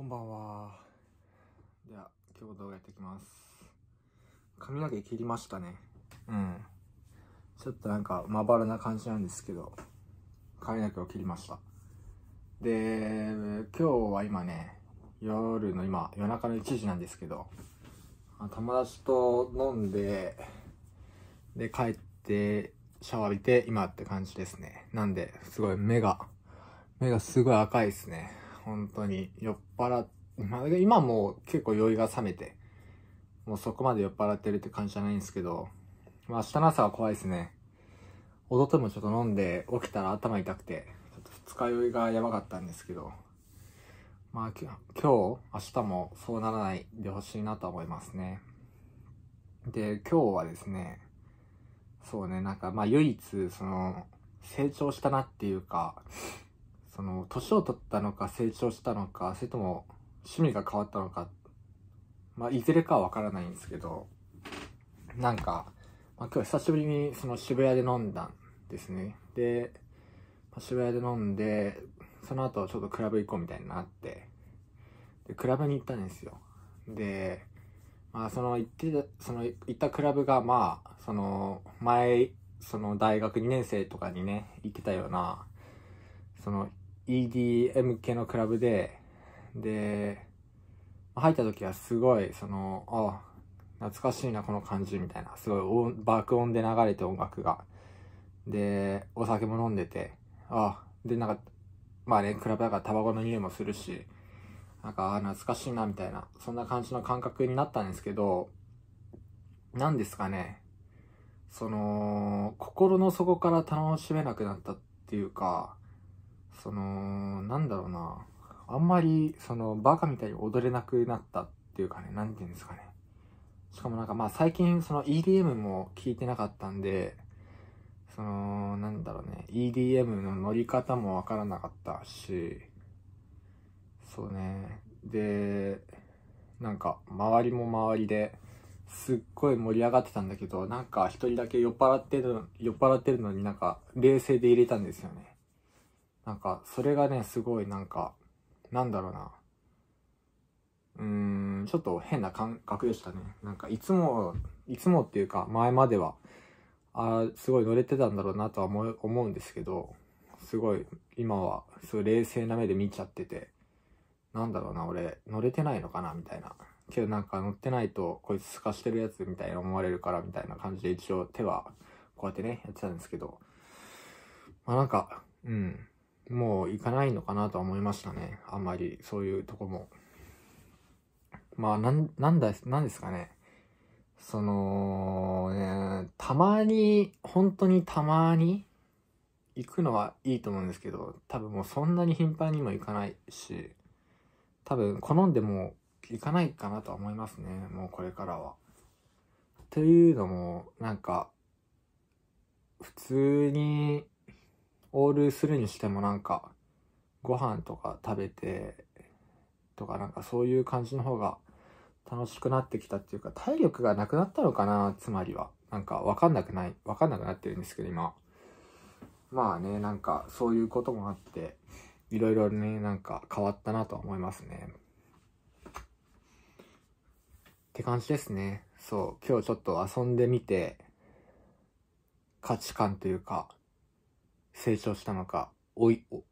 こんばんは。では、今日動画やっていきます。髪の毛切りましたね。うん。ちょっとなんか、まばらな感じなんですけど、髪の毛を切りました。で、今日は今ね、夜の今、夜中の1時なんですけど、友達と飲んで、で、帰って、シャワー浴びて、今って感じですね。なんで、すごい目が、目がすごい赤いですね。本当に酔っ払って、まあ、今も結構酔いが覚めて、もうそこまで酔っ払ってるって感じじゃないんですけど、まあ明日の朝は怖いですね。おとともちょっと飲んで起きたら頭痛くて、ちょっと二日酔いがやばかったんですけど、まあ今日、明日もそうならないでほしいなと思いますね。で、今日はですね、そうね、なんかまあ唯一、その、成長したなっていうか、その年を取ったのか成長したのかそれとも趣味が変わったのか、まあ、いずれかは分からないんですけどなんか、まあ、今日久しぶりにその渋谷で飲んだんですねで、まあ、渋谷で飲んでその後ちょっとクラブ行こうみたいになってでクラブに行ったんですよでまあその行ってたその行ったクラブがまあその前その大学2年生とかにね行ってたようなその EDM 系のクラブで、で、入った時はすごい、その、あ、懐かしいな、この感じ、みたいな。すごい爆音で流れて音楽が。で、お酒も飲んでて、あ、で、なんか、まあね、クラブだからタバコの匂いもするし、なんか、懐かしいな、みたいな、そんな感じの感覚になったんですけど、何ですかね、その、心の底から楽しめなくなったっていうか、その、なんだろうな。あんまり、その、バカみたいに踊れなくなったっていうかね、なんていうんですかね。しかもなんかまあ最近その EDM も聞いてなかったんで、その、なんだろうね、EDM の乗り方もわからなかったし、そうね。で、なんか周りも周りですっごい盛り上がってたんだけど、なんか一人だけ酔っ払ってる、酔っ払ってるのになんか冷静で入れたんですよね。なんか、それがね、すごいなんか、なんだろうな。うーん、ちょっと変な感覚でしたね。なんか、いつも、いつもっていうか、前までは、あすごい乗れてたんだろうなとは思思うんですけど、すごい、今は、すごい冷静な目で見ちゃってて、なんだろうな、俺、乗れてないのかな、みたいな。けどなんか乗ってないと、こいつ透かしてるやつみたいな思われるから、みたいな感じで一応手は、こうやってね、やってたんですけど、まあなんか、うん、もう行かないのかなとは思いましたね。あんまり、そういうとこも。まあ、なん、なんだ、なんですかね。その、ね、たまに、本当にたまに、行くのはいいと思うんですけど、多分もうそんなに頻繁にも行かないし、多分好んでも行かないかなとは思いますね。もうこれからは。というのも、なんか、普通にオールするにしてもなんか、ご飯とか食べて、とかなんかそういう感じの方が楽しくなってきたっていうか、体力がなくなったのかな、つまりは。なんかわかんなくない、わかんなくなってるんですけど、今。まあね、なんかそういうこともあって、いろいろね、なんか変わったなと思いますね。って感じですね。そう、今日ちょっと遊んでみて、価値観というか、成長したのか、おい、お、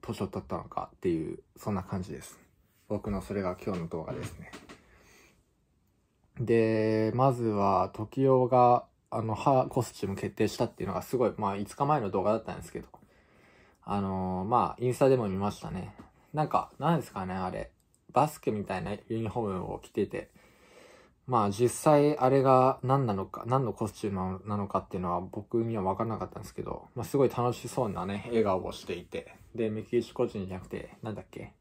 年を取ったのかっていう、そんな感じです。僕のそれが今日の動画ですね。で、まずは、時代が、あの、歯コスチューム決定したっていうのがすごい、まあ、5日前の動画だったんですけど、あのー、まあ、インスタでも見ましたね。なんか、なんですかね、あれ。バスケみたいなユニフォームを着てて、まあ実際あれが何なのか、何のコスチュームなのかっていうのは僕には分からなかったんですけど、まあすごい楽しそうなね、笑顔をしていて、で、メキシコ人じゃなくて、なんだっけ、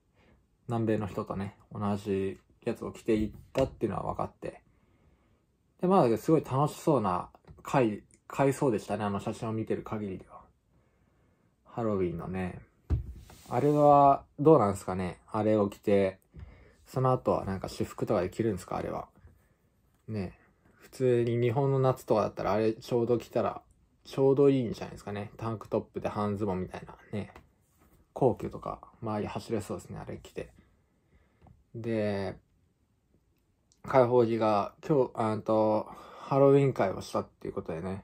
南米の人とね、同じやつを着ていったっていうのは分かって、で、まあすごい楽しそうな回、回想でしたね、あの写真を見てる限りでは。ハロウィンのね、あれはどうなんですかねあれを着て、その後はなんか私服とかで着るんですかあれは。ね、普通に日本の夏とかだったら、あれちょうど着たら、ちょうどいいんじゃないですかね。タンクトップで半ズボンみたいなね。皇居とか、周り走れそうですね、あれ着て。で、解放時が今日、あと、ハロウィン会をしたっていうことでね。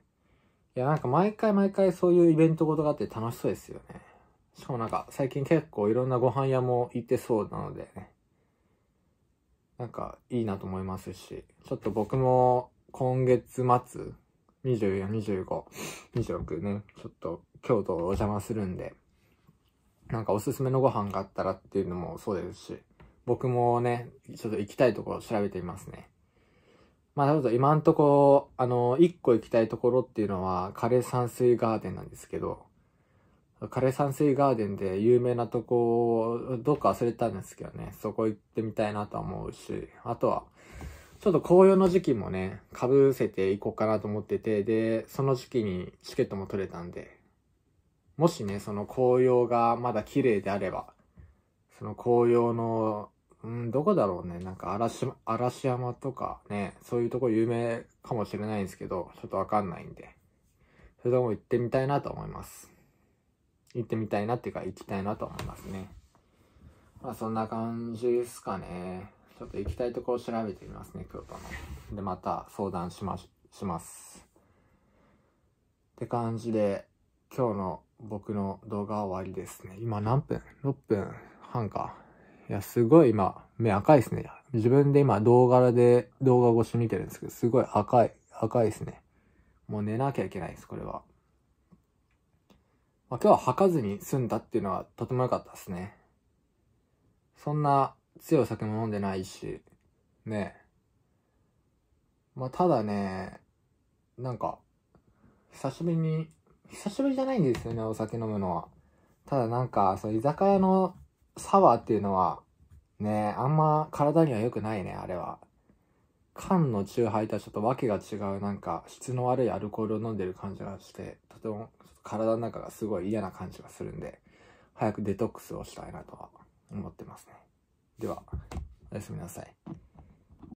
いや、なんか毎回毎回そういうイベントごとがあって楽しそうですよね。しかもなんか最近結構いろんなご飯屋も行ってそうなのでね。なんかいいなと思いますし、ちょっと僕も今月末、24、25、26ね、ちょっと京都お邪魔するんで、なんかおすすめのご飯があったらっていうのもそうですし、僕もね、ちょっと行きたいところを調べてみますね。まあ、なるほど、今んとこ、あの、一個行きたいところっていうのは、枯山水ガーデンなんですけど、枯山水ガーデンで有名なとこ、をどっか忘れたんですけどね、そこ行ってみたいなとは思うし、あとは、ちょっと紅葉の時期もね、被せていこうかなと思ってて、で、その時期にチケットも取れたんで、もしね、その紅葉がまだ綺麗であれば、その紅葉の、うん、どこだろうね、なんか嵐、嵐山とかね、そういうとこ有名かもしれないんですけど、ちょっとわかんないんで、それとも行ってみたいなと思います。行ってみたいなっていうか、行きたいなと思いますね。まあそんな感じですかね。ちょっと行きたいところを調べてみますね、京都の。で、また相談しま、します。って感じで、今日の僕の動画は終わりですね。今何分 ?6 分半か。いや、すごい今、目赤いですね。自分で今動画で動画越し見てるんですけど、すごい赤い、赤いですね。もう寝なきゃいけないです、これは。ま今日は履かずに済んだっていうのはとても良かったですね。そんな強い酒も飲んでないし、ねまあ、ただね、なんか、久しぶりに、久しぶりじゃないんですよね、お酒飲むのは。ただなんか、その居酒屋のサワーっていうのは、ね、あんま体には良くないね、あれは。缶のチューハイとはちょっと訳が違う、なんか質の悪いアルコールを飲んでる感じがして、とても体の中がすごい嫌な感じがするんで、早くデトックスをしたいなとは思ってますね。では、おやすみなさい。